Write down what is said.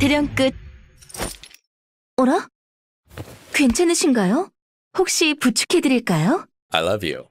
대련 끝. 어라? 괜찮으신가요? 혹시 부축해드릴까요? I love you.